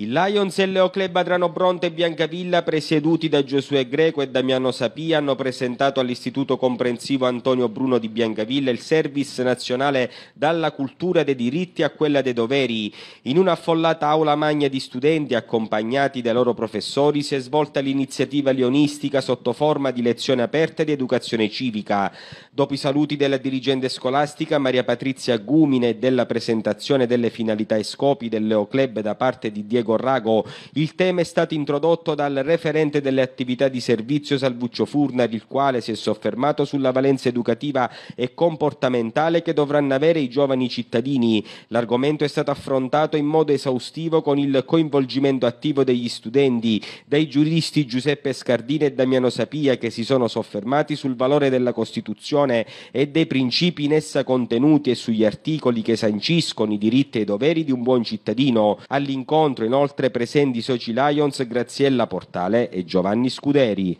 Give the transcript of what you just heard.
Il Lions e il Leo Club Adrano Bronte e Biancavilla, presieduti da Giosuè Greco e Damiano Sapia, hanno presentato all'Istituto Comprensivo Antonio Bruno di Biancavilla il service nazionale dalla cultura dei diritti a quella dei doveri. In una affollata aula magna di studenti accompagnati dai loro professori si è svolta l'iniziativa lionistica sotto forma di lezione aperta di educazione civica. Dopo i saluti della dirigente scolastica Maria Patrizia Gumine e della presentazione delle finalità e scopi del Leo Club da parte di Diego Corrago. Il tema è stato introdotto dal referente delle attività di servizio Salvuccio Furna, il quale si è soffermato sulla valenza educativa e comportamentale che dovranno avere i giovani cittadini. L'argomento è stato affrontato in modo esaustivo con il coinvolgimento attivo degli studenti, dai giuristi Giuseppe Scardini e Damiano Sapia che si sono soffermati sul valore della Costituzione e dei principi in essa contenuti e sugli articoli che sanciscono i diritti e i doveri di un buon cittadino. All'incontro inoltre inoltre presenti i soci Lions Graziella Portale e Giovanni Scuderi.